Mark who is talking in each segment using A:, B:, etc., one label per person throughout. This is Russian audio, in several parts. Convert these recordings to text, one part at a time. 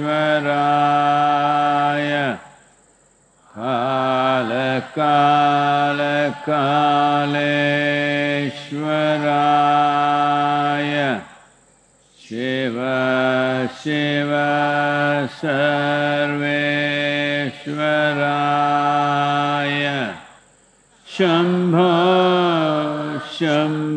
A: श्वराय कालकालकालेश्वराय शेवाश्वराय शम्भ शम्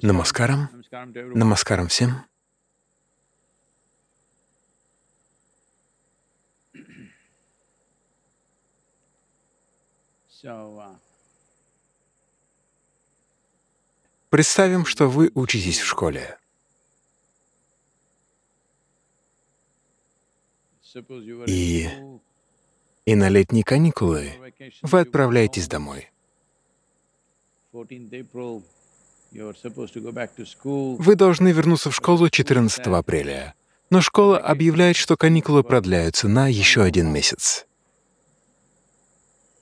A: Намаскарам. Намаскарам
B: всем. Представим, что вы учитесь в школе. И, и на летние каникулы вы отправляетесь домой.
A: Вы
B: должны вернуться в школу 14 апреля, но школа объявляет, что каникулы продляются на еще один месяц.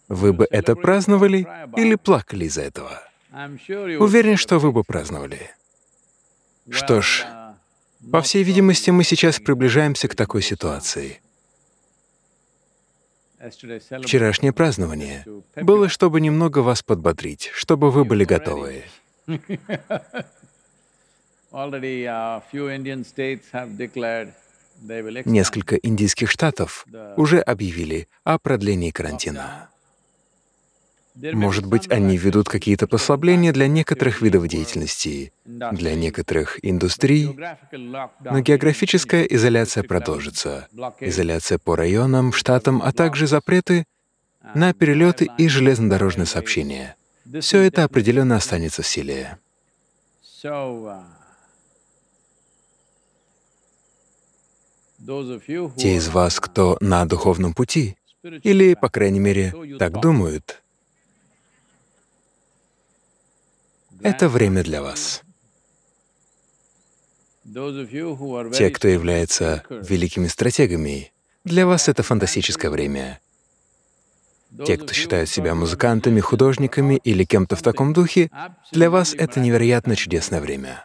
B: Вы бы это праздновали или плакали из-за этого? Уверен, что вы бы праздновали. Что ж, uh, по всей видимости, мы сейчас приближаемся к такой ситуации.
A: Вчерашнее празднование
B: было, чтобы немного вас подбодрить, чтобы вы были готовы.
A: Uh, Несколько
B: индийских штатов уже объявили о продлении карантина. Может быть, они ведут какие-то послабления для некоторых видов деятельности, для некоторых индустрий, но географическая изоляция продолжится, изоляция по районам, штатам, а также запреты на перелеты и железнодорожное сообщение — все это определенно останется в силе. Те из вас, кто на духовном пути, или, по крайней мере, так думают, это время для вас.
A: Те, кто
B: является великими стратегами, для вас это фантастическое время. Те, кто считают себя музыкантами, художниками или кем-то в таком духе, для вас это невероятно чудесное время.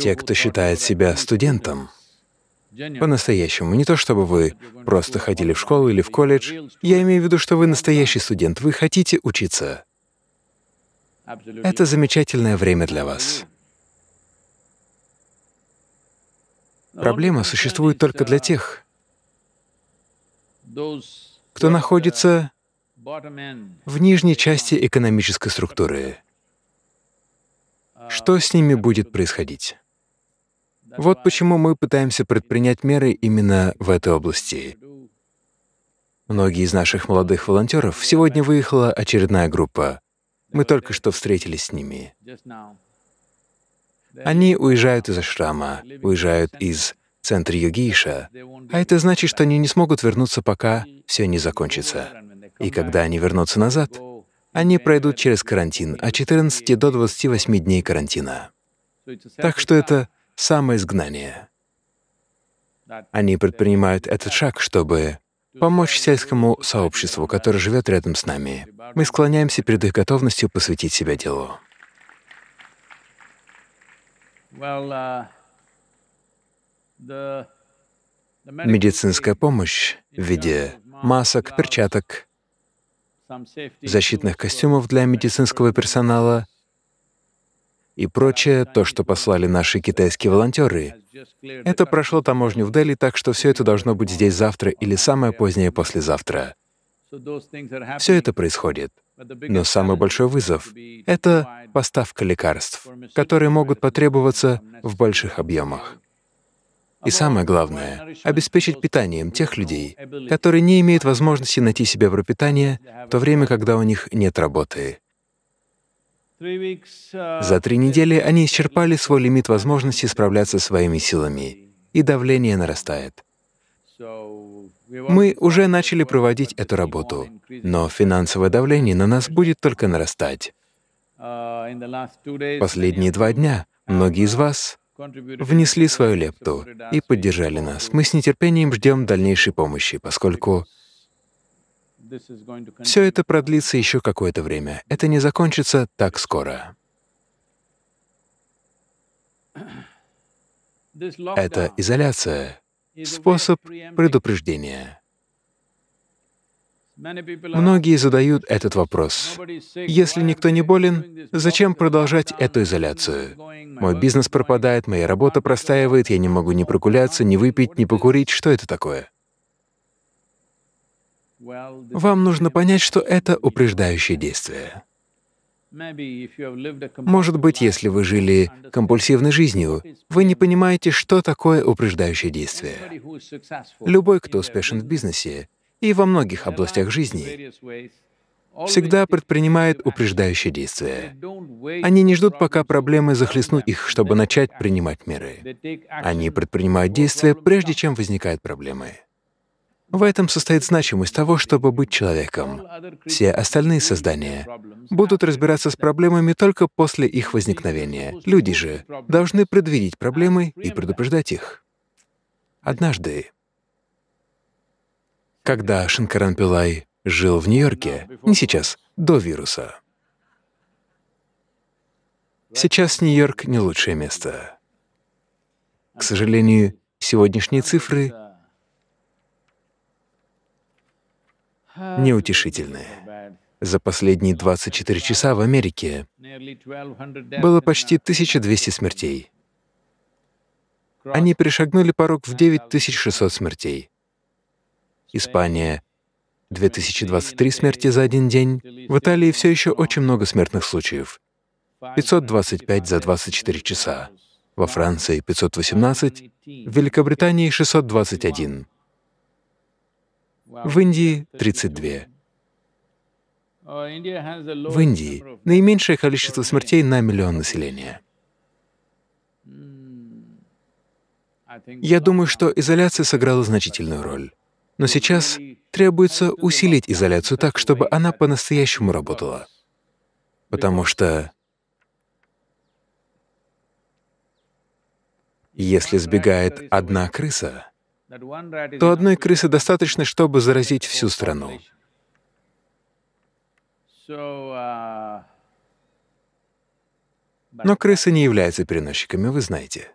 B: Те, кто считает себя студентом, по-настоящему, не то чтобы вы просто ходили в школу или в колледж, я имею в виду, что вы настоящий студент, вы хотите учиться. Это замечательное время для вас. Проблема существует только для тех,
A: кто
B: находится в нижней части экономической структуры. Что с ними будет происходить? Вот почему мы пытаемся предпринять меры именно в этой области. Многие из наших молодых волонтеров сегодня выехала очередная группа. Мы только что встретились с ними. Они уезжают из ашрама, уезжают из центра йогиша, а это значит, что они не смогут вернуться, пока все не закончится. И когда они вернутся назад, они пройдут через карантин от 14 до 28 дней карантина. Так что это самоизгнание. Они предпринимают этот шаг, чтобы помочь сельскому сообществу, которое живет рядом с нами. Мы склоняемся перед их готовностью посвятить себя делу.
A: Uh,
B: Медицинская помощь в виде масок, перчаток, защитных костюмов для медицинского персонала и прочее, то, что послали наши китайские волонтеры. Это прошло таможню в Дели, так что все это должно быть здесь завтра или самое позднее послезавтра. Все это происходит. Но самый большой вызов — это поставка лекарств, которые могут потребоваться в больших объемах. И самое главное — обеспечить питанием тех людей, которые не имеют возможности найти себе пропитание в то время, когда у них нет работы.
A: За
B: три недели они исчерпали свой лимит возможности справляться своими силами, и давление нарастает. Мы уже начали проводить эту работу, но финансовое давление на нас будет только нарастать.
A: Uh, Последние
B: два дня многие из вас внесли свою лепту и поддержали нас. Мы с нетерпением ждем дальнейшей помощи, поскольку все это продлится еще какое-то время. Это не закончится так скоро.
A: Это изоляция,
B: способ предупреждения. Многие задают этот вопрос. Если никто не болен, зачем продолжать эту изоляцию? Мой бизнес пропадает, моя работа простаивает, я не могу ни прогуляться, ни выпить, ни покурить. Что это такое? Вам нужно понять, что это упреждающее действие. Может быть, если вы жили компульсивной жизнью, вы не понимаете, что такое упреждающее действие. Любой, кто успешен в бизнесе, и во многих областях жизни всегда предпринимает упреждающие действия. Они не ждут, пока проблемы захлестнут их, чтобы начать принимать меры. Они предпринимают действия, прежде чем возникают проблемы. В этом состоит значимость того, чтобы быть человеком. Все остальные создания будут разбираться с проблемами только после их возникновения. Люди же должны предвидеть проблемы и предупреждать их. Однажды когда Шинкаран Пилай жил в Нью-Йорке, не сейчас, до вируса. Сейчас Нью-Йорк не лучшее место. К сожалению, сегодняшние цифры неутешительные. За последние 24 часа в Америке было почти 1200 смертей. Они перешагнули порог в 9600 смертей. Испания 2023 смерти за один день. В Италии все еще очень много смертных случаев. 525 за 24 часа. Во Франции 518, в Великобритании 621, в Индии 32.
A: В
B: Индии наименьшее количество смертей на миллион населения. Я думаю, что изоляция сыграла значительную роль. Но сейчас требуется усилить изоляцию так, чтобы она по-настоящему работала. Потому что если сбегает одна крыса, то одной крысы достаточно, чтобы заразить всю страну. Но крысы не являются переносчиками, вы знаете.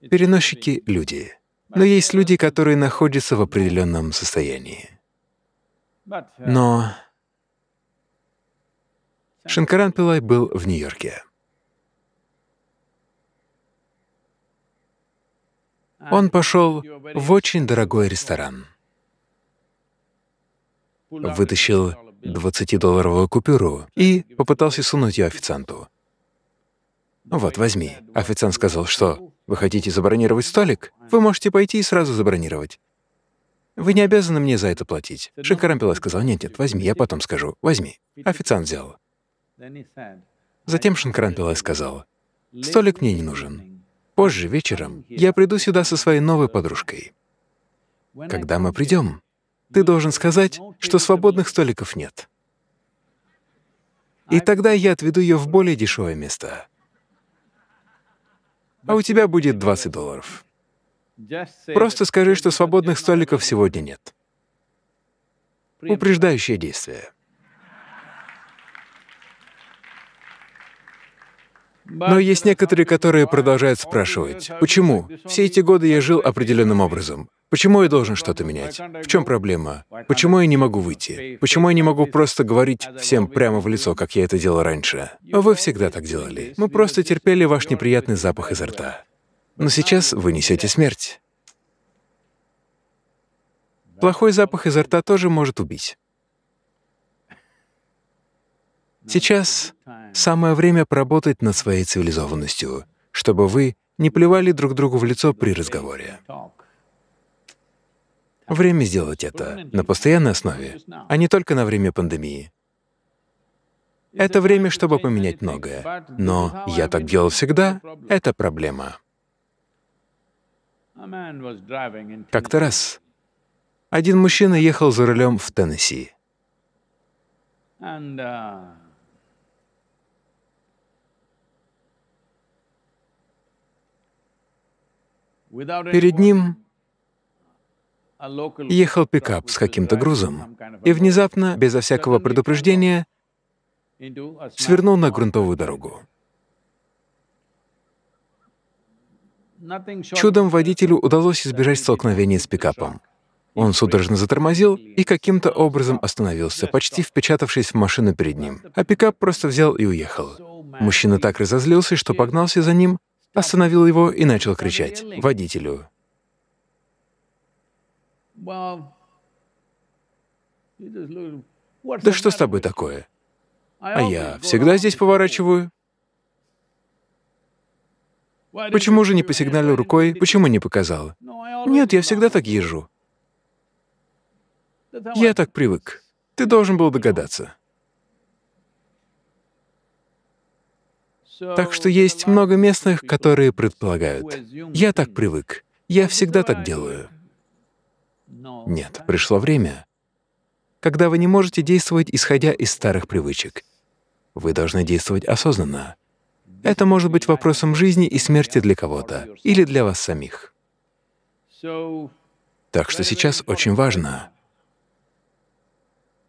B: Переносчики — люди. Но есть люди, которые находятся в определенном состоянии. Но Шинкаран Пилай был в Нью-Йорке. Он пошел в очень дорогой ресторан. Вытащил 20-долларовую купюру и попытался сунуть ее официанту. «Вот, возьми». Официант сказал, что вы хотите забронировать столик? Вы можете пойти и сразу забронировать. Вы не обязаны мне за это платить. Шикарампила сказал, нет-нет, возьми, я потом скажу, возьми. Официант взял. Затем Шанкарампила сказал, столик мне не нужен. Позже, вечером, я приду сюда со своей новой подружкой. Когда мы придем, ты должен сказать, что свободных столиков нет. И тогда я отведу ее в более дешевое место а у тебя будет 20 долларов. Просто скажи, что свободных столиков сегодня нет. Упреждающее действие. Но есть некоторые, которые продолжают спрашивать, почему? Все эти годы я жил определенным образом. Почему я должен что-то менять? В чем проблема? Почему я не могу выйти? Почему я не могу просто говорить всем прямо в лицо, как я это делал раньше? Вы всегда так делали. Мы просто терпели ваш неприятный запах изо рта. Но сейчас вы несете смерть. Плохой запах изо рта тоже может убить. Сейчас самое время поработать над своей цивилизованностью, чтобы вы не плевали друг другу в лицо при разговоре. Время сделать это на постоянной основе, а не только на время пандемии. Это время, чтобы поменять многое. Но я так делал всегда — это проблема. Как-то раз один мужчина ехал за рулем в Теннесси.
A: Uh, Перед ним ехал
B: пикап с каким-то грузом и внезапно, безо всякого предупреждения, свернул на грунтовую дорогу. Чудом водителю удалось избежать столкновения с пикапом. Он судорожно затормозил и каким-то образом остановился, почти впечатавшись в машину перед ним. А пикап просто взял и уехал. Мужчина так разозлился, что погнался за ним, остановил его и начал кричать водителю.
A: «Да что с
B: тобой такое? А я всегда здесь поворачиваю». Почему же не посигналил рукой, почему не показал? Нет, я всегда так езжу. Я так привык. Ты должен был догадаться. Так что есть много местных, которые предполагают. Я так привык. Я всегда так делаю. Нет, пришло время, когда вы не можете действовать, исходя из старых привычек. Вы должны действовать осознанно. Это может быть вопросом жизни и смерти для кого-то или для вас самих. Так что сейчас очень важно,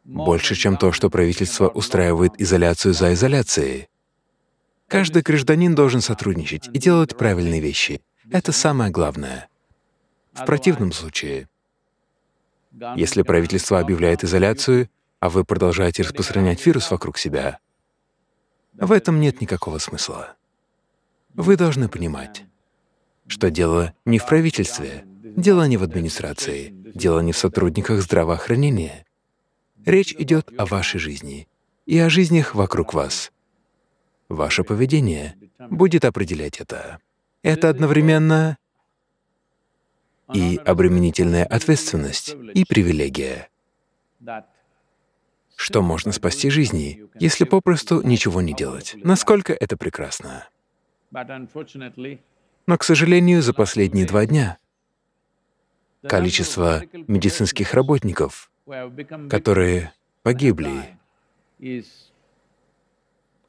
B: больше чем то, что правительство устраивает изоляцию за изоляцией, Каждый гражданин должен сотрудничать и делать правильные вещи. Это самое главное. В противном случае, если правительство объявляет изоляцию, а вы продолжаете распространять вирус вокруг себя, в этом нет никакого смысла. Вы должны понимать, что дело не в правительстве, дело не в администрации, дело не в сотрудниках здравоохранения. Речь идет о вашей жизни и о жизнях вокруг вас. Ваше поведение будет определять это. Это одновременно и обременительная ответственность, и привилегия, что можно спасти жизни, если попросту ничего не делать. Насколько это прекрасно.
A: Но,
B: к сожалению, за последние два дня количество медицинских работников, которые погибли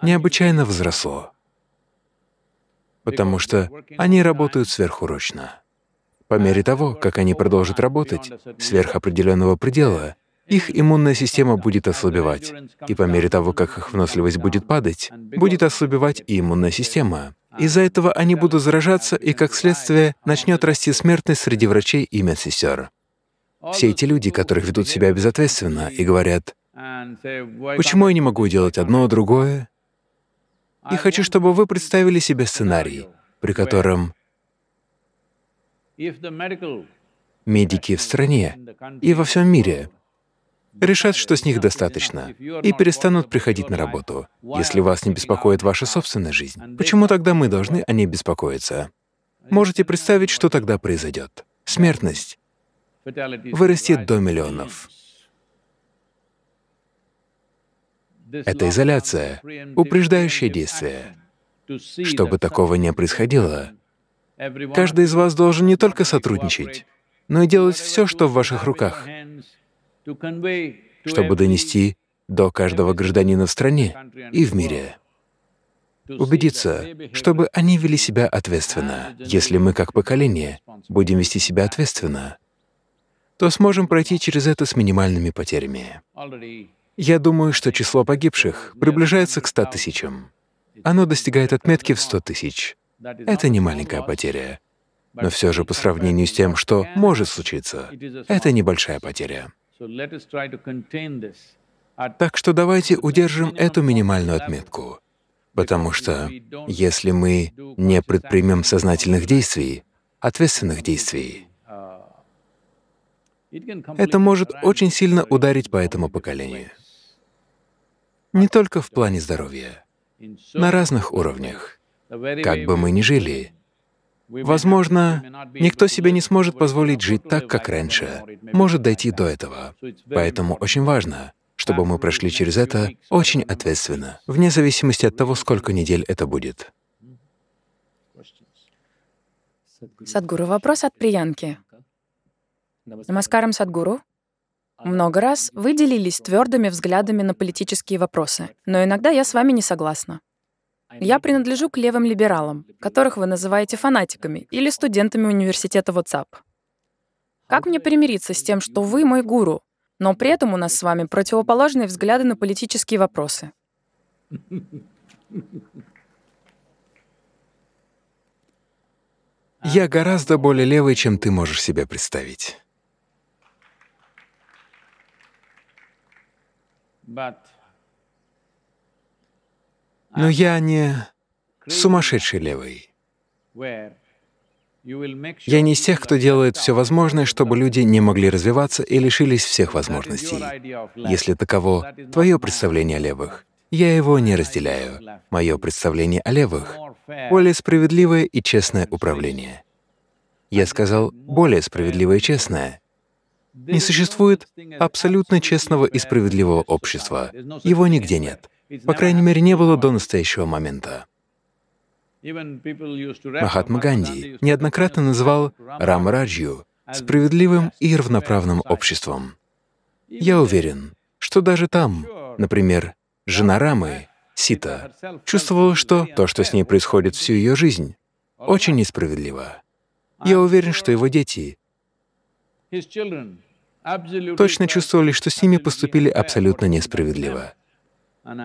B: необычайно возросло, потому что они работают сверхурочно. По мере того, как они продолжат работать сверх определенного предела, их иммунная система будет ослабевать, и по мере того, как их вносливость будет падать, будет ослабевать и иммунная система. Из-за этого они будут заражаться, и, как следствие, начнет расти смертность среди врачей и медсестер. Все эти люди, которые ведут себя безответственно и говорят, «Почему я не могу делать одно, другое?» И хочу, чтобы вы представили себе сценарий, при котором медики в стране и во всем мире решат, что с них достаточно, и перестанут приходить на работу, если вас не беспокоит ваша собственная жизнь. Почему тогда мы должны о ней беспокоиться? Можете представить, что тогда произойдет? Смертность
A: вырастет до
B: миллионов. Это изоляция, упреждающее действие. Чтобы такого не происходило, каждый из вас должен не только сотрудничать, но и делать все, что в ваших руках, чтобы донести до каждого гражданина в стране и в мире. Убедиться, чтобы они вели себя ответственно. Если мы, как поколение, будем вести себя ответственно, то сможем пройти через это с минимальными потерями. Я думаю, что число погибших приближается к 100 тысячам. Оно достигает отметки в 100 тысяч. Это не маленькая потеря. Но все же по сравнению с тем, что может случиться, это небольшая потеря. Так что давайте удержим эту минимальную отметку, потому что если мы не предпримем сознательных действий, ответственных действий, uh, это может очень сильно ударить по этому поколению. Не только в плане здоровья, на разных уровнях. Как бы мы ни жили, возможно, никто себе не сможет позволить жить так, как раньше, может дойти до этого. Поэтому очень важно, чтобы мы прошли через это очень ответственно, вне зависимости от того, сколько недель это будет. Садгуру, вопрос от Приянки. Намаскарам, Садгуру. Много раз вы делились твердыми взглядами на политические вопросы, но иногда я с вами не согласна. Я принадлежу к левым либералам, которых вы называете фанатиками или студентами университета WhatsApp. Как мне примириться с тем, что вы мой гуру, но при этом у нас с вами противоположные взгляды на политические вопросы? Я гораздо более левый, чем ты можешь себе представить. Но я не сумасшедший левый.
A: Я
B: не из тех, кто делает все возможное, чтобы люди не могли развиваться и лишились всех возможностей. Если таково твое представление о левых, я его не разделяю. Мое представление о левых — более справедливое и честное управление. Я сказал «более справедливое и честное», не существует абсолютно честного и справедливого общества. Его нигде нет. По крайней мере, не было до настоящего момента.
A: Махатма
B: Ганди неоднократно называл Рамараджью справедливым и равноправным обществом. Я уверен, что даже там, например, жена Рамы, Сита, чувствовала, что то, что с ней происходит всю ее жизнь, очень несправедливо. Я уверен, что его дети точно чувствовали, что с ними поступили абсолютно несправедливо.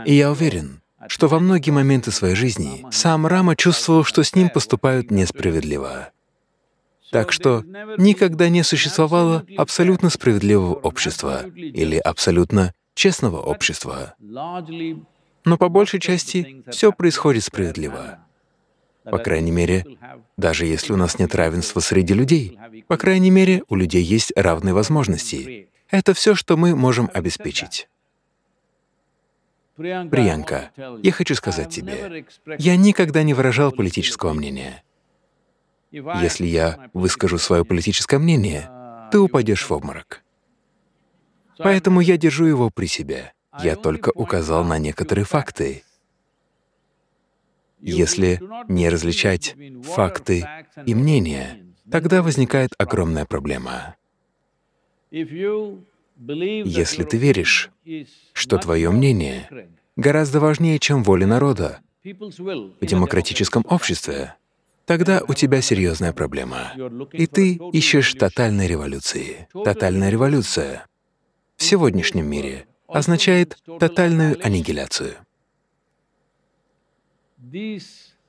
B: И я уверен, что во многие моменты своей жизни сам Рама чувствовал, что с ним поступают несправедливо. Так что никогда не существовало абсолютно справедливого общества или абсолютно честного общества. Но по большей части все происходит справедливо. По крайней мере, даже если у нас нет равенства среди людей, по крайней мере, у людей есть равные возможности. Это все, что мы можем обеспечить. Приянка, я хочу сказать тебе, я никогда не выражал политического мнения. Если я выскажу свое политическое мнение, ты упадешь в обморок. Поэтому я держу его при себе. Я только указал на некоторые факты. Если не различать факты и мнения, тогда возникает огромная проблема.
A: Если
B: ты веришь, что твое мнение гораздо важнее, чем воля народа в демократическом обществе, тогда у тебя серьезная проблема. И ты ищешь тотальной революции. Тотальная революция в сегодняшнем мире означает тотальную аннигиляцию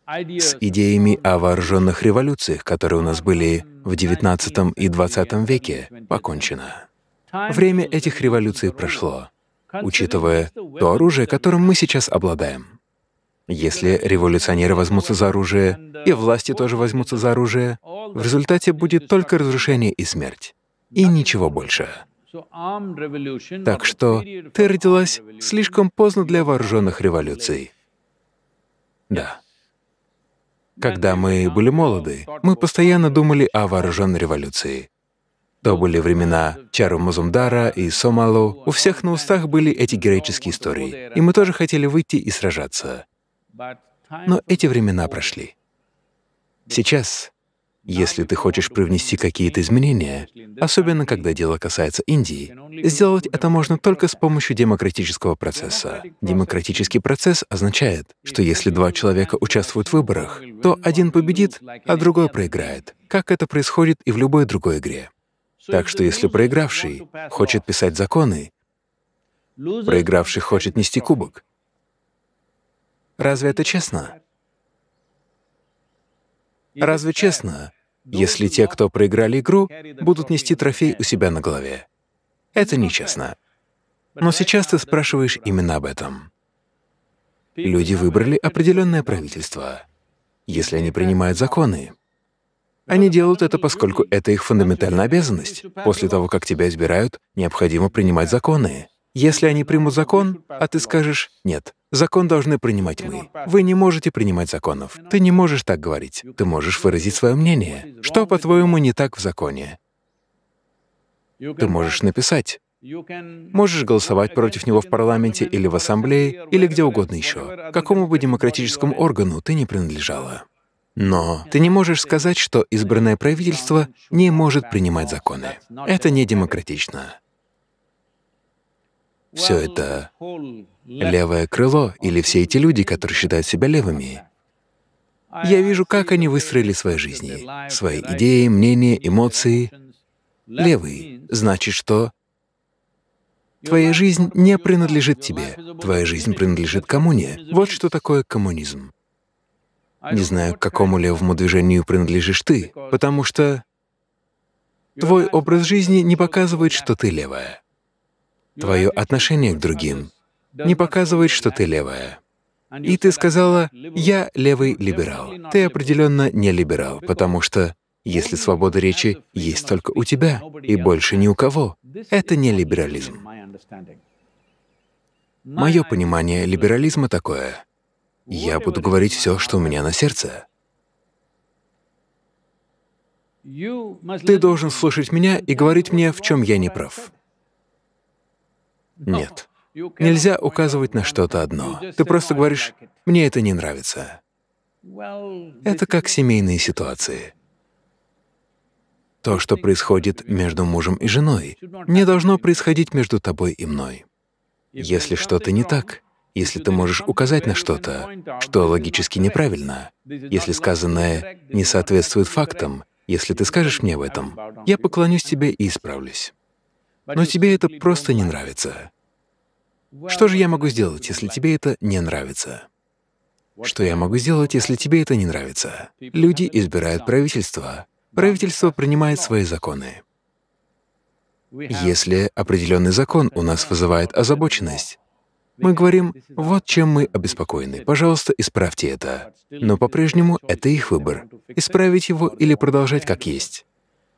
B: с идеями о вооруженных революциях, которые у нас были в XIX и XX веке, покончено. Время этих революций прошло, учитывая то оружие, которым мы сейчас обладаем. Если революционеры возьмутся за оружие, и власти тоже возьмутся за оружие, в результате будет только разрушение и смерть, и ничего больше. Так что ты родилась слишком поздно для вооруженных революций. Да. Когда мы были молоды, мы постоянно думали о вооруженной революции. То были времена Чару Мазумдара и Сомалу. У всех на устах были эти героические истории, и мы тоже хотели выйти и сражаться.
A: Но
B: эти времена прошли. Сейчас если ты хочешь привнести какие-то изменения, особенно когда дело касается Индии, сделать это можно только с помощью демократического процесса. Демократический процесс означает, что если два человека участвуют в выборах, то один победит, а другой проиграет, как это происходит и в любой другой игре. Так что если проигравший хочет писать законы, проигравший хочет нести кубок, разве это честно? Разве честно, ну, если те, кто проиграли игру, будут нести трофей у себя на голове. Это нечестно. Но сейчас ты спрашиваешь именно об этом. Люди выбрали определенное правительство. Если они принимают законы, они делают это, поскольку это их фундаментальная обязанность. После того, как тебя избирают, необходимо принимать законы. Если они примут закон, а ты скажешь «нет», Закон должны принимать мы. Вы не можете принимать законов. Ты не можешь так говорить. Ты можешь выразить свое мнение. Что, по-твоему, не так в законе? Ты можешь написать.
A: Можешь
B: голосовать против него в парламенте или в ассамблее, или где угодно еще, какому бы демократическому органу ты не принадлежала. Но ты не можешь сказать, что избранное правительство не может принимать законы. Это не демократично. Все это левое крыло или все эти люди, которые считают себя левыми. Я вижу, как они выстроили свои жизни, свои идеи, мнения, эмоции. Левый значит, что твоя жизнь не принадлежит тебе, твоя жизнь принадлежит коммуне. Вот что такое коммунизм. Не знаю, к какому левому движению принадлежишь ты, потому что твой образ жизни не показывает, что ты левая. Твое отношение к другим не показывает, что ты левая. И ты сказала, я левый либерал. Ты определенно не либерал, потому что если свобода речи есть только у тебя и больше ни у кого, это не либерализм. Мое понимание либерализма такое. Я буду говорить все, что у меня на сердце. Ты должен слушать меня и говорить мне, в чем я не прав. Нет. Нельзя указывать на что-то одно. Ты просто говоришь «мне это не нравится». Это как семейные ситуации. То, что происходит между мужем и женой, не должно происходить между тобой и мной. Если что-то не так, если ты можешь указать на что-то, что логически неправильно, если сказанное не соответствует фактам, если ты скажешь мне об этом, я поклонюсь тебе и исправлюсь. Но тебе это просто не нравится. Что же я могу сделать, если тебе это не нравится? Что я могу сделать, если тебе это не нравится? Люди избирают правительство. Правительство принимает свои законы. Если определенный закон у нас вызывает озабоченность, мы говорим, вот чем мы обеспокоены, пожалуйста, исправьте это. Но по-прежнему это их выбор — исправить его или продолжать как есть.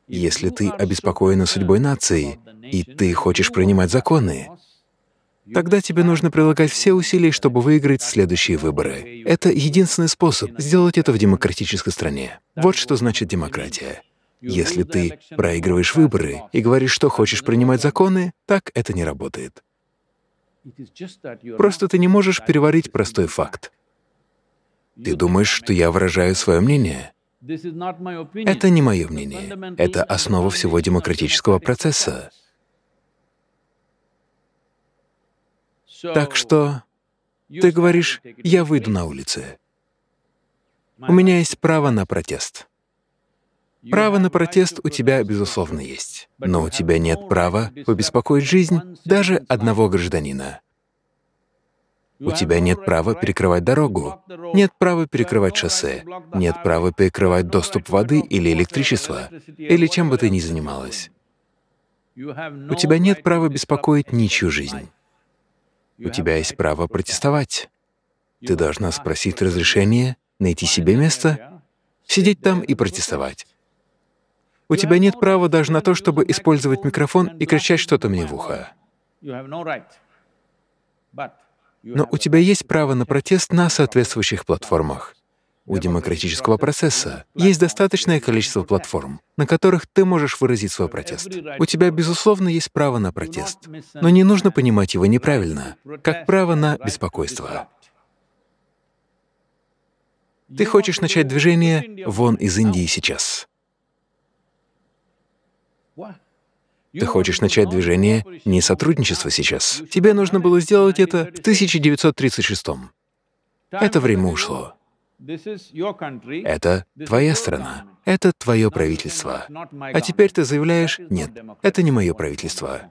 B: Если ты обеспокоена судьбой нации, и ты хочешь принимать законы, Тогда тебе нужно прилагать все усилия, чтобы выиграть следующие выборы. Это единственный способ сделать это в демократической стране. Вот что значит демократия. Если ты проигрываешь выборы и говоришь, что хочешь принимать законы, так это не работает. Просто ты не можешь переварить простой факт. Ты думаешь, что я выражаю свое мнение?
A: Это не мое
B: мнение. Это основа всего демократического процесса. Так что ты говоришь, я выйду на улицы. У меня есть право на протест. Право на протест у тебя, безусловно, есть. Но у тебя нет права побеспокоить жизнь даже одного гражданина. У тебя нет права перекрывать дорогу, нет права перекрывать шоссе, нет права перекрывать доступ воды или электричества, или чем бы ты ни занималась. У тебя нет права беспокоить ничью жизнь у тебя есть право протестовать. Ты должна спросить разрешение, найти себе место, сидеть там и протестовать. У тебя нет права даже на то, чтобы использовать микрофон и кричать что-то мне в ухо. Но у тебя есть право на протест на соответствующих платформах у демократического процесса есть достаточное количество платформ, на которых ты можешь выразить свой протест. У тебя, безусловно, есть право на протест, но не нужно понимать его неправильно, как право на беспокойство. Ты хочешь начать движение вон из Индии сейчас. Ты хочешь начать движение не сотрудничества сейчас. Тебе нужно было сделать это в 1936 -м. Это время ушло.
A: Это твоя страна,
B: это твое правительство. А теперь ты заявляешь, нет, это не мое правительство.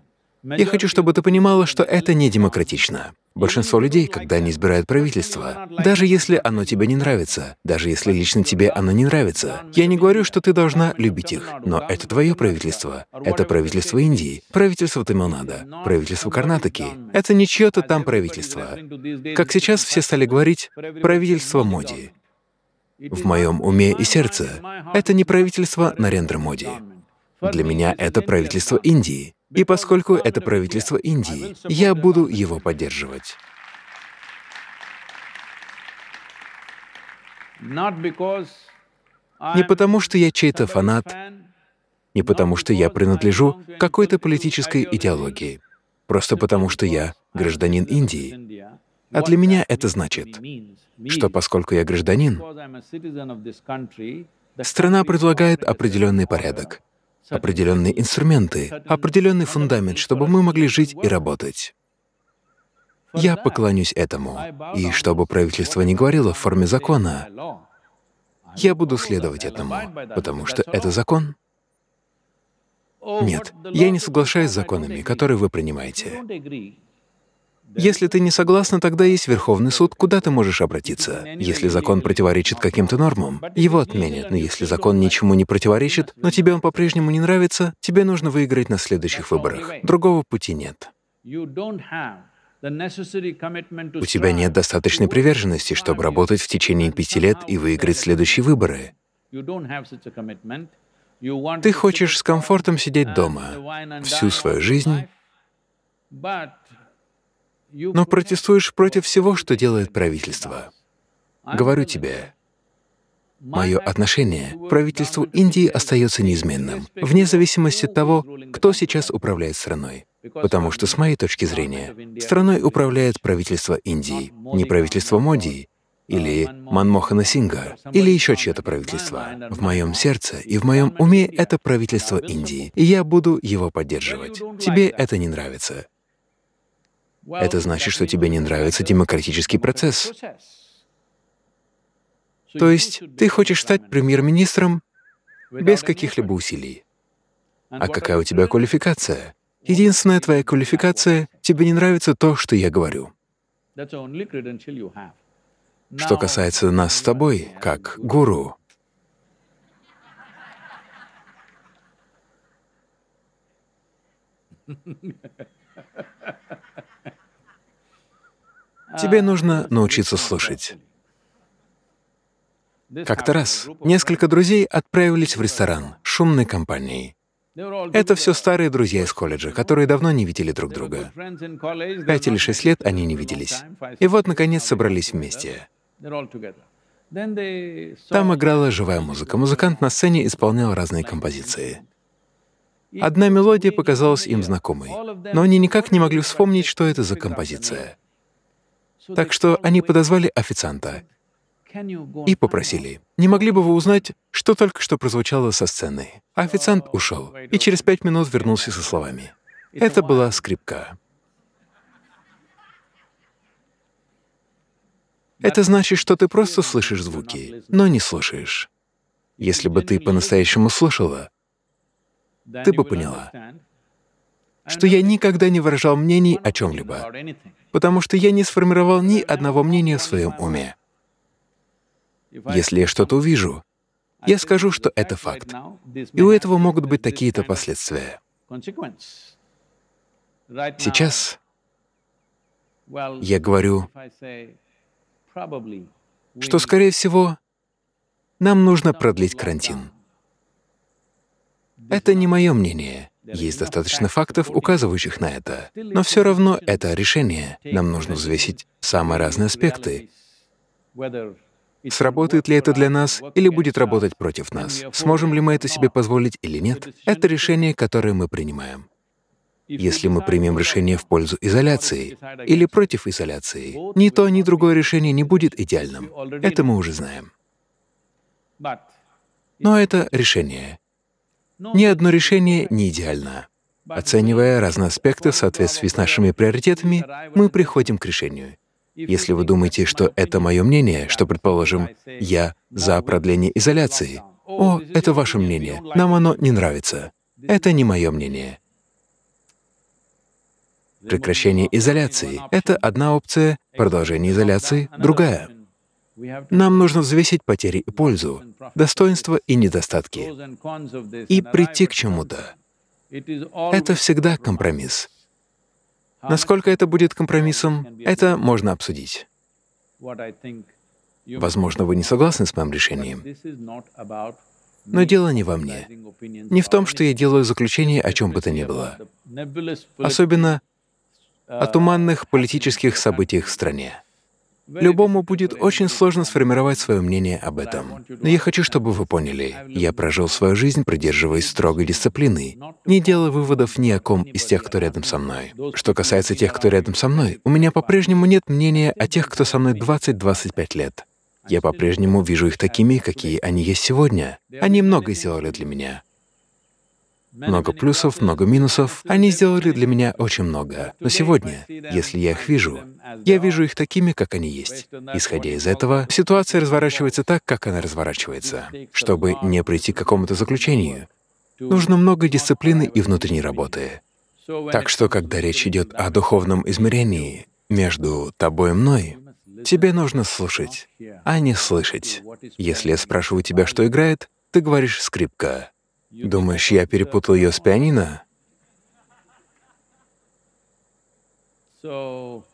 B: Я хочу, чтобы ты понимала, что это не демократично. Большинство людей, когда они избирают правительство, даже если оно тебе не нравится, даже если лично тебе оно не нравится, я не говорю, что ты должна любить их, но это твое правительство. Это правительство Индии, правительство Тамилнада, правительство Карнатаки, Это не чье-то там правительство. Как сейчас все стали говорить, правительство Моди в моем уме и сердце. Это не правительство Нарендра Моди. Для меня это правительство Индии. И поскольку это правительство Индии, я буду его поддерживать.
A: Не
B: потому, что я чей-то фанат, не потому, что я принадлежу какой-то политической идеологии, просто потому, что я гражданин Индии. А для меня это значит, что поскольку я гражданин, страна предлагает определенный порядок, определенные инструменты, определенный фундамент, чтобы мы могли жить и работать. Я поклонюсь этому. И чтобы правительство не говорило в форме закона, я буду следовать этому, потому что это закон. Нет, я не соглашаюсь с законами, которые вы принимаете. Если ты не согласна, тогда есть Верховный суд, куда ты можешь обратиться. Если закон противоречит каким-то нормам, его отменят. Но если закон ничему не противоречит, но тебе он по-прежнему не нравится, тебе нужно выиграть на следующих выборах. Другого пути нет.
A: У тебя нет
B: достаточной приверженности, чтобы работать в течение пяти лет и выиграть следующие выборы. Ты хочешь с комфортом сидеть дома всю свою жизнь, но протестуешь против всего, что делает правительство. Говорю тебе, мое отношение к правительству Индии остается неизменным, вне зависимости от того, кто сейчас управляет страной. Потому что, с моей точки зрения, страной управляет правительство Индии, не правительство Моди или Манмохана Синга, или еще чье-то правительство. В моем сердце и в моем уме это правительство Индии, и я буду его поддерживать. Тебе это не нравится это значит, что тебе не нравится демократический процесс. То есть ты хочешь стать премьер-министром без каких-либо усилий. А какая у тебя квалификация? Единственная твоя квалификация — тебе не нравится то, что я говорю. Что касается нас с тобой, как гуру, Ha ha ha. Тебе нужно научиться слушать. Как-то раз несколько друзей отправились в ресторан шумной компанией. Это все старые друзья из колледжа, которые давно не видели друг друга. Пять или шесть лет они не виделись. И вот, наконец, собрались вместе. Там играла живая музыка. Музыкант на сцене исполнял разные композиции. Одна мелодия показалась им знакомой, но они никак не могли вспомнить, что это за композиция. Так что они подозвали официанта и попросили, не могли бы вы узнать, что только что прозвучало со сцены. Официант ушел и через пять минут вернулся со словами. Это была скрипка. Это значит, что ты просто слышишь звуки, но не слушаешь. Если бы ты по-настоящему слушала,
A: ты бы поняла,
B: что я никогда не выражал мнений о чем-либо потому что я не сформировал ни одного мнения в своем уме. Если я что-то увижу, я скажу, что это факт. И у этого могут быть такие-то последствия.
A: Сейчас я говорю, что,
B: скорее всего, нам нужно продлить карантин. Это не мое мнение. Есть достаточно фактов, указывающих на это. Но все равно это решение. Нам нужно взвесить самые разные аспекты. Сработает ли это для нас или будет работать против нас? Сможем ли мы это себе позволить или нет? Это решение, которое мы принимаем. Если мы примем решение в пользу изоляции или против изоляции, ни то, ни другое решение не будет идеальным. Это мы уже знаем. Но это решение. Ни одно решение не идеально. Оценивая разные аспекты в соответствии с нашими приоритетами, мы приходим к решению. Если вы думаете, что это мое мнение, что, предположим, я за продление изоляции, «О, это ваше мнение, нам оно не нравится, это не мое мнение». Прекращение изоляции — это одна опция, продолжение изоляции — другая. Нам нужно взвесить потери и пользу, достоинства и недостатки, и прийти к чему-то. Это всегда компромисс. Насколько это будет компромиссом, это можно обсудить.
A: Возможно, вы не согласны с моим решением,
B: но дело не во мне, не в том, что я делаю заключение о чем бы то ни было, особенно о туманных политических событиях в стране. Любому будет очень сложно сформировать свое мнение об этом. Но я хочу, чтобы вы поняли, я прожил свою жизнь, придерживаясь строгой дисциплины, не делая выводов ни о ком из тех, кто рядом со мной. Что касается тех, кто рядом со мной, у меня по-прежнему нет мнения о тех, кто со мной 20-25 лет. Я по-прежнему вижу их такими, какие они есть сегодня. Они многое сделали для меня. Много плюсов, много минусов. Они сделали для меня очень много. Но сегодня, если я их вижу, я вижу их такими, как они есть. Исходя из этого, ситуация разворачивается так, как она разворачивается. Чтобы не прийти к какому-то заключению, нужно много дисциплины и внутренней работы. Так что, когда речь идет о духовном измерении между тобой и мной, тебе нужно слушать, а не слышать. Если я спрашиваю тебя, что играет, ты говоришь «скрипка». Думаешь, я перепутал ее с пианино?
A: В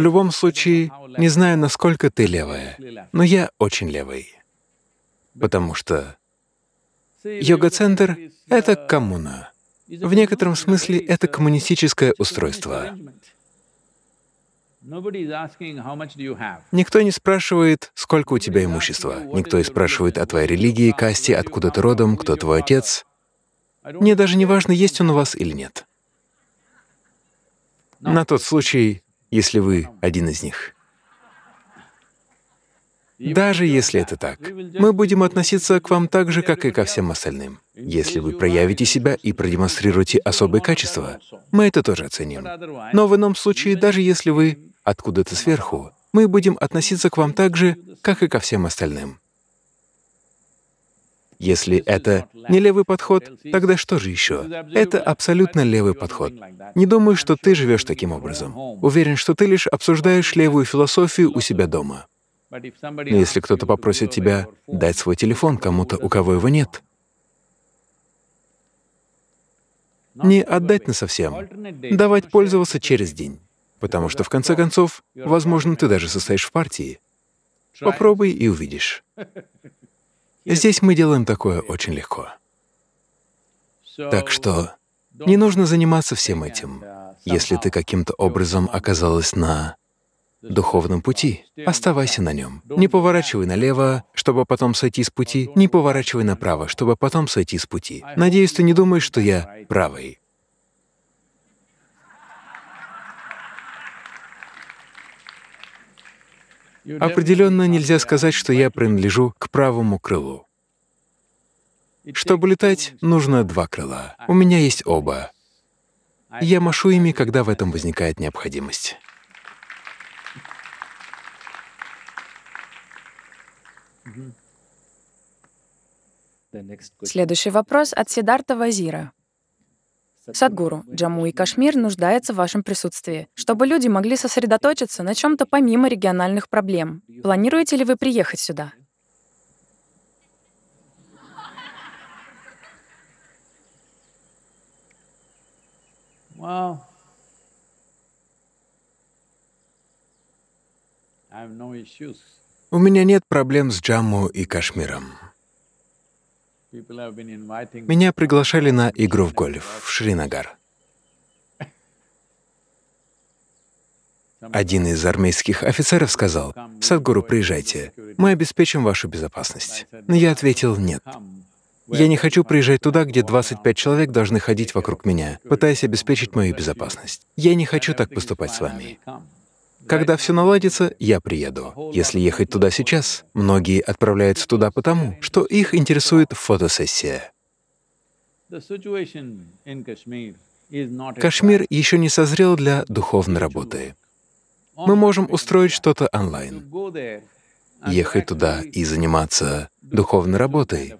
A: любом случае,
B: не знаю, насколько ты левая, но я очень левый, потому что йога-центр — это коммуна. В некотором смысле это коммунистическое устройство. Никто не спрашивает, сколько у тебя имущества. Никто не спрашивает о твоей религии, касте, откуда ты родом, кто твой отец. Мне даже не важно, есть он у вас или нет. На тот случай, если вы один из них. Даже если это так, мы будем относиться к вам так же, как и ко всем остальным. Если вы проявите себя и продемонстрируете особые качества, мы это тоже оценим. Но в ином случае, даже если вы откуда-то сверху, мы будем относиться к вам так же, как и ко всем остальным. Если это не левый подход, тогда что же еще? Это абсолютно левый подход. Не думаю, что ты живешь таким образом. Уверен, что ты лишь обсуждаешь левую философию у себя дома. Но если кто-то попросит тебя дать свой телефон кому-то, у кого его нет, не отдать на совсем, давать пользоваться через день. Потому что, в конце концов, возможно, ты даже состоишь в партии. Попробуй и увидишь. Здесь мы делаем такое очень легко. Так что не нужно заниматься всем этим. Если ты каким-то образом оказалась на духовном пути, оставайся на нем. Не поворачивай налево, чтобы потом сойти с пути, не поворачивай направо, чтобы потом сойти с пути. Надеюсь, ты не думаешь, что я правый. Определенно нельзя сказать, что я принадлежу к правому крылу. Чтобы летать, нужно два крыла. У меня есть оба. Я машу ими, когда в этом возникает необходимость. Следующий вопрос от Сидарта Вазира. Садгуру, Джамму и Кашмир нуждаются в вашем присутствии, чтобы люди могли сосредоточиться на чем-то помимо региональных проблем. Планируете ли вы приехать сюда?
A: Well, no
B: У меня нет проблем с Джамму и Кашмиром.
A: Меня приглашали
B: на игру в гольф в Шринагар. Один из армейских офицеров сказал, «Садгуру, приезжайте, мы обеспечим вашу безопасность». Но я ответил, «Нет». Я не хочу приезжать туда, где 25 человек должны ходить вокруг меня, пытаясь обеспечить мою безопасность. Я не хочу так поступать с вами. Когда все наладится, я приеду. Если ехать туда сейчас, многие отправляются туда потому, что их интересует фотосессия. Кашмир еще не созрел для духовной работы. Мы можем устроить что-то онлайн. Ехать туда и заниматься духовной работой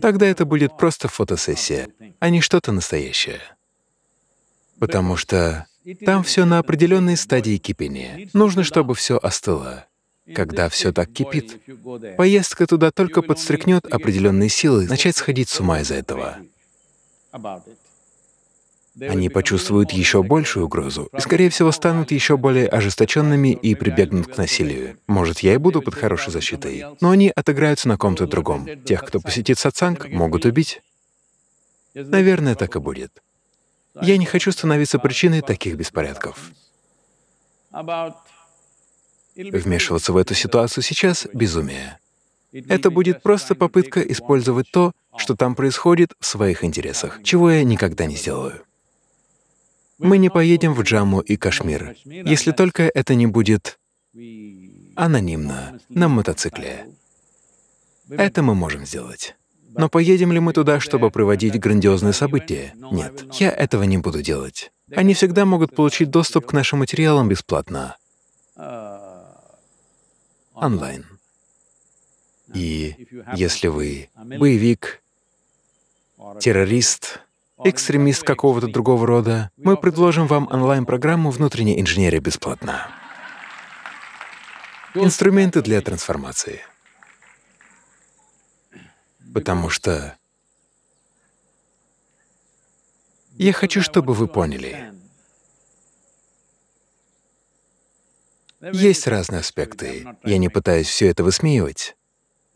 B: Тогда это будет просто фотосессия, а не что-то настоящее. Потому что там все на определенной стадии кипения. Нужно, чтобы все остыло. Когда все так кипит, поездка туда только подстрекнет определенные силы начать сходить с ума из-за этого. Они почувствуют еще большую угрозу и, скорее всего, станут еще более ожесточенными и прибегнут к насилию. Может, я и буду под хорошей защитой, но они отыграются на ком-то другом. Тех, кто посетит сатсанг, могут убить. Наверное, так и будет. Я не хочу становиться причиной таких беспорядков. Вмешиваться в эту ситуацию сейчас — безумие. Это будет просто попытка использовать то, что там происходит в своих интересах, чего я никогда не сделаю. Мы не поедем в Джамму и Кашмир, если только это не будет анонимно, на мотоцикле. Это мы можем сделать. Но поедем ли мы туда, чтобы проводить грандиозные события? Нет, я этого не буду делать. Они всегда могут получить доступ к нашим материалам бесплатно, онлайн. И если вы боевик, террорист, экстремист какого-то другого рода, мы предложим вам онлайн-программу «Внутренняя инженерия бесплатно». Инструменты для трансформации потому что я хочу, чтобы вы поняли. Есть разные аспекты. Я не пытаюсь все это высмеивать.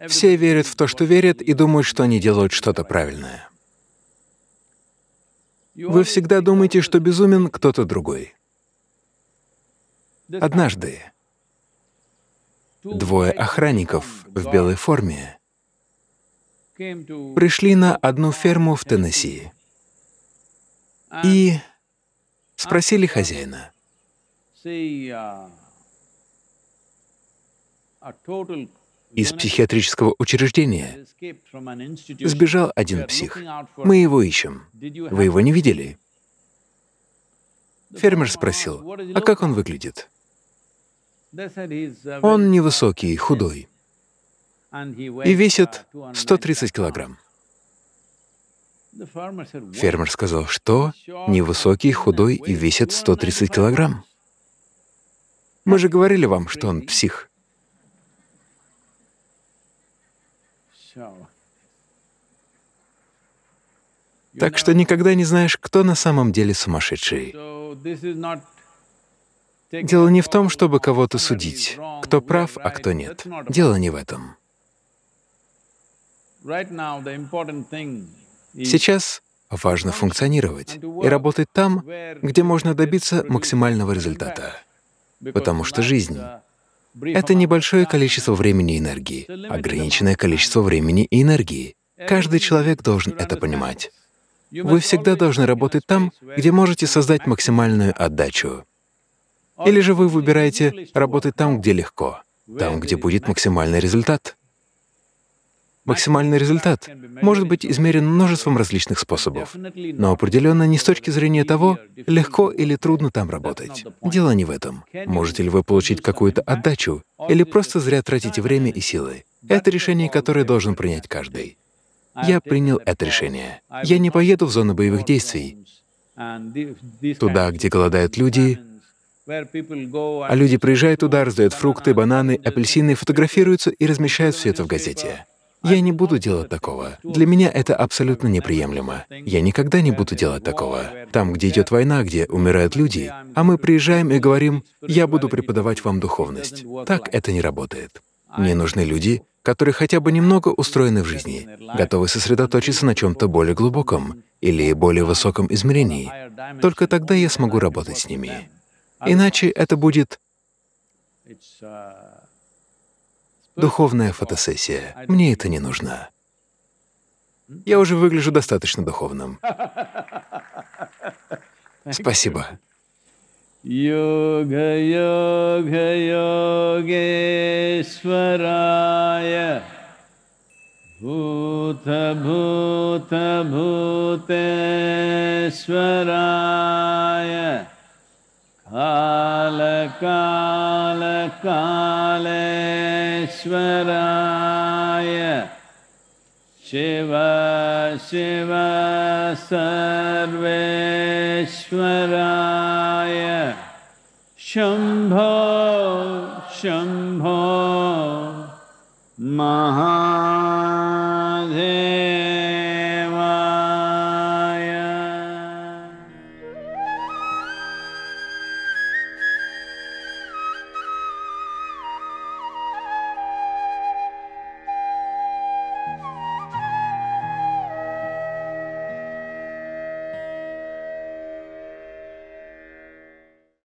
B: Все верят в то, что верят, и думают, что они делают что-то правильное. Вы всегда думаете, что безумен кто-то другой. Однажды двое охранников в белой форме
A: пришли
B: на одну ферму в Теннесси и спросили хозяина, из психиатрического учреждения сбежал один псих. Мы его ищем. Вы его не видели? Фермер спросил, а как он выглядит? Он невысокий, худой и весит 130 килограмм. Фермер сказал, что невысокий, худой и весит 130 килограмм. Мы же говорили вам, что он псих. Так что никогда не знаешь, кто на самом деле сумасшедший.
A: Дело
B: не в том, чтобы кого-то судить, кто прав, а кто нет. Дело не в этом. Сейчас важно функционировать и работать там, где можно добиться максимального результата. Потому что жизнь — это небольшое количество времени и энергии, ограниченное количество времени и энергии. Каждый человек должен это понимать. Вы всегда должны работать там, где можете создать максимальную отдачу. Или же вы выбираете работать там, где легко, там, где будет максимальный результат. Максимальный результат может быть измерен множеством различных способов, но определенно не с точки зрения того, легко или трудно там работать. Дело не в этом. Можете ли вы получить какую-то отдачу или просто зря тратите время и силы. Это решение, которое должен принять каждый. Я принял это решение. Я не поеду в зону боевых действий, туда, где голодают люди,
A: а
B: люди приезжают туда, раздают фрукты, бананы, апельсины, фотографируются и размещают все это в газете. Я не буду делать такого. Для меня это абсолютно неприемлемо. Я никогда не буду делать такого. Там, где идет война, где умирают люди, а мы приезжаем и говорим, я буду преподавать вам духовность. Так это не работает. Мне нужны люди, которые хотя бы немного устроены в жизни, готовы сосредоточиться на чем-то более глубоком или более высоком измерении. Только тогда я смогу работать с ними. Иначе это будет духовная фотосессия. Мне это не нужно. Я уже выгляжу достаточно духовным. Спасибо.
A: Йога, йога, йогешварая. Bhuta Bhuta Bhuteshwaraya कालकालकालश्वराय शिव शिव सर्वेश्वराय शम्भो शम्